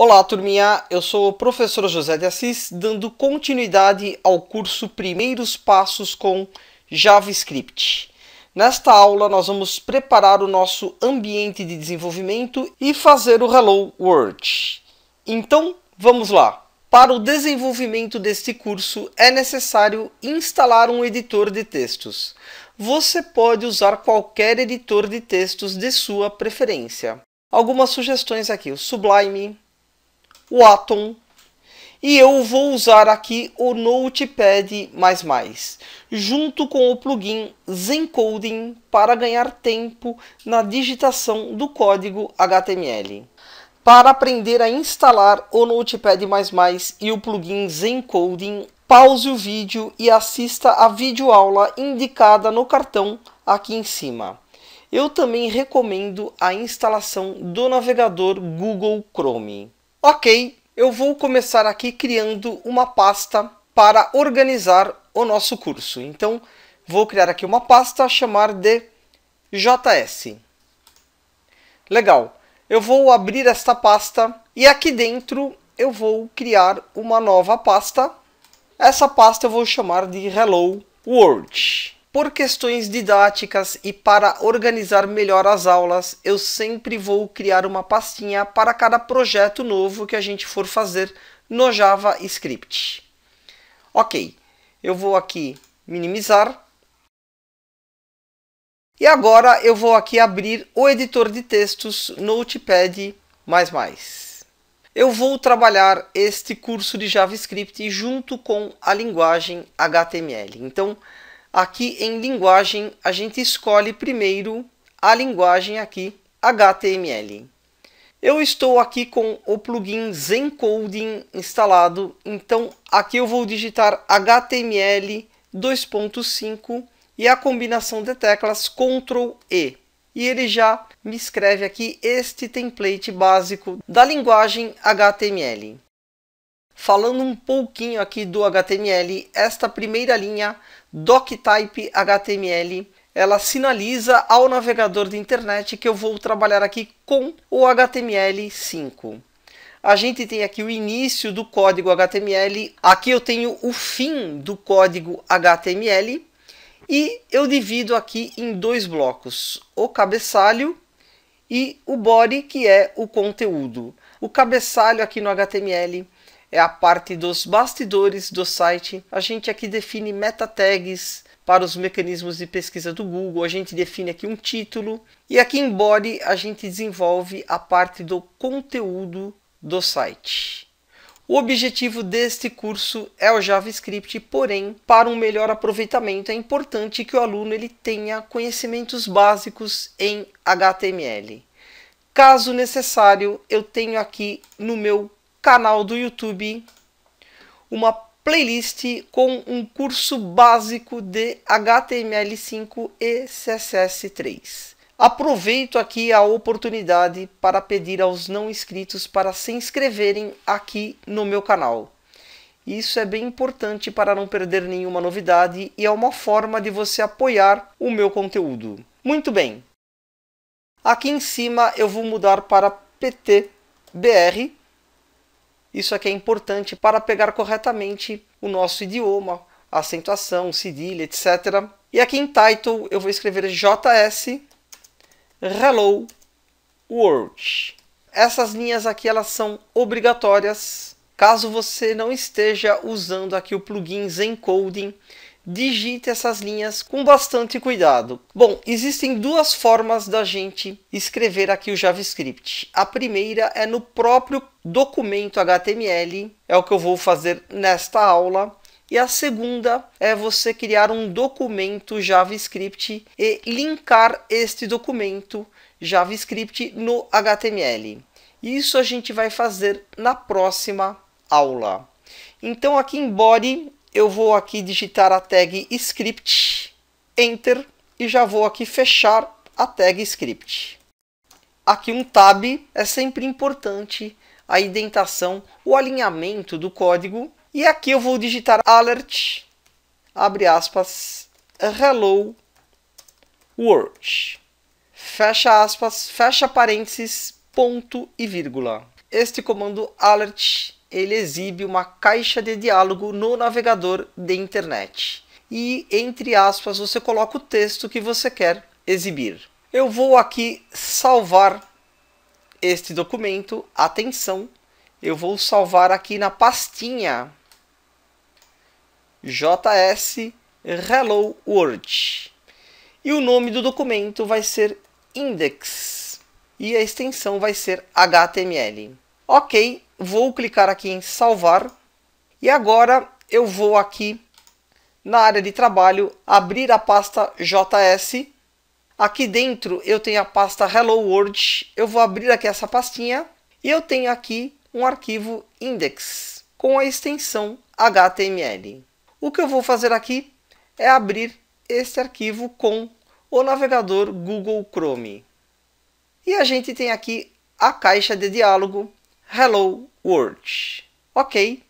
Olá, turminha! Eu sou o professor José de Assis, dando continuidade ao curso Primeiros Passos com JavaScript. Nesta aula, nós vamos preparar o nosso ambiente de desenvolvimento e fazer o Hello World. Então, vamos lá! Para o desenvolvimento deste curso, é necessário instalar um editor de textos. Você pode usar qualquer editor de textos de sua preferência. Algumas sugestões aqui, o Sublime, o Atom e eu vou usar aqui o Notepad++, junto com o plugin Zencoding para ganhar tempo na digitação do código HTML. Para aprender a instalar o Notepad++ e o plugin Zencoding, pause o vídeo e assista a videoaula indicada no cartão aqui em cima. Eu também recomendo a instalação do navegador Google Chrome. Ok, eu vou começar aqui criando uma pasta para organizar o nosso curso. Então, vou criar aqui uma pasta a chamar de JS. Legal. Eu vou abrir esta pasta e aqui dentro eu vou criar uma nova pasta. Essa pasta eu vou chamar de Hello World. Por questões didáticas e para organizar melhor as aulas, eu sempre vou criar uma pastinha para cada projeto novo que a gente for fazer no JavaScript. Ok, eu vou aqui minimizar. E agora eu vou aqui abrir o editor de textos Notepad++. Eu vou trabalhar este curso de JavaScript junto com a linguagem HTML. Então, Aqui em linguagem, a gente escolhe primeiro a linguagem aqui HTML. Eu estou aqui com o plugin Zencoding instalado, então aqui eu vou digitar HTML 2.5 e a combinação de teclas Ctrl E. E ele já me escreve aqui este template básico da linguagem HTML falando um pouquinho aqui do HTML, esta primeira linha doctype HTML, ela sinaliza ao navegador da internet que eu vou trabalhar aqui com o HTML5. A gente tem aqui o início do código HTML, aqui eu tenho o fim do código HTML e eu divido aqui em dois blocos, o cabeçalho e o body, que é o conteúdo. O cabeçalho aqui no HTML é a parte dos bastidores do site. A gente aqui define meta tags para os mecanismos de pesquisa do Google, a gente define aqui um título e aqui em body a gente desenvolve a parte do conteúdo do site. O objetivo deste curso é o JavaScript, porém, para um melhor aproveitamento é importante que o aluno ele tenha conhecimentos básicos em HTML. Caso necessário, eu tenho aqui no meu canal do YouTube uma playlist com um curso básico de HTML5 e CSS3. Aproveito aqui a oportunidade para pedir aos não inscritos para se inscreverem aqui no meu canal. Isso é bem importante para não perder nenhuma novidade e é uma forma de você apoiar o meu conteúdo. Muito bem. Aqui em cima eu vou mudar para PTBR isso aqui é importante para pegar corretamente o nosso idioma, acentuação, cedilha, etc. E aqui em title eu vou escrever JS Hello World. Essas linhas aqui elas são obrigatórias caso você não esteja usando aqui o plugin Zencoding digite essas linhas com bastante cuidado. Bom, existem duas formas da gente escrever aqui o JavaScript. A primeira é no próprio documento HTML, é o que eu vou fazer nesta aula. E a segunda é você criar um documento JavaScript e linkar este documento JavaScript no HTML. Isso a gente vai fazer na próxima aula. Então aqui em body eu vou aqui digitar a tag script, enter, e já vou aqui fechar a tag script. Aqui um tab é sempre importante a indentação, o alinhamento do código. E aqui eu vou digitar alert, abre aspas, hello world, fecha aspas, fecha parênteses, ponto e vírgula. Este comando alert ele exibe uma caixa de diálogo no navegador de internet. E entre aspas você coloca o texto que você quer exibir. Eu vou aqui salvar este documento, atenção, eu vou salvar aqui na pastinha JS Hello World. E o nome do documento vai ser index e a extensão vai ser HTML. Ok, vou clicar aqui em salvar e agora eu vou aqui na área de trabalho abrir a pasta JS. Aqui dentro eu tenho a pasta Hello World. Eu vou abrir aqui essa pastinha e eu tenho aqui um arquivo index com a extensão HTML. O que eu vou fazer aqui é abrir este arquivo com o navegador Google Chrome. E a gente tem aqui a caixa de diálogo Hello World. Ok.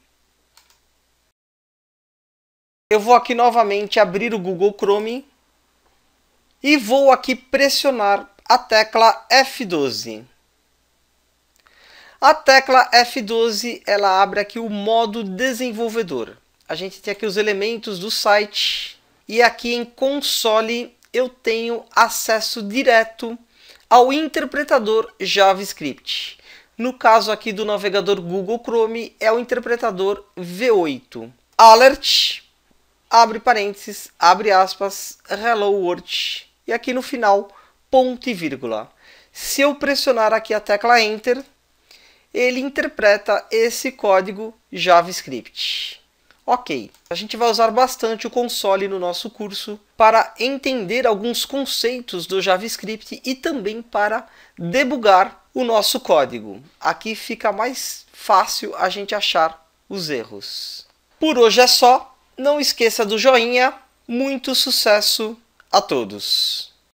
Eu vou aqui novamente abrir o Google Chrome e vou aqui pressionar a tecla F12. A tecla F12 ela abre aqui o modo desenvolvedor. A gente tem aqui os elementos do site e aqui em console eu tenho acesso direto ao interpretador JavaScript. No caso aqui do navegador Google Chrome, é o interpretador V8. Alert, abre parênteses, abre aspas, Hello World. E aqui no final, ponto e vírgula. Se eu pressionar aqui a tecla Enter, ele interpreta esse código JavaScript. Ok, a gente vai usar bastante o console no nosso curso para entender alguns conceitos do JavaScript e também para debugar o nosso código. Aqui fica mais fácil a gente achar os erros. Por hoje é só. Não esqueça do joinha. Muito sucesso a todos!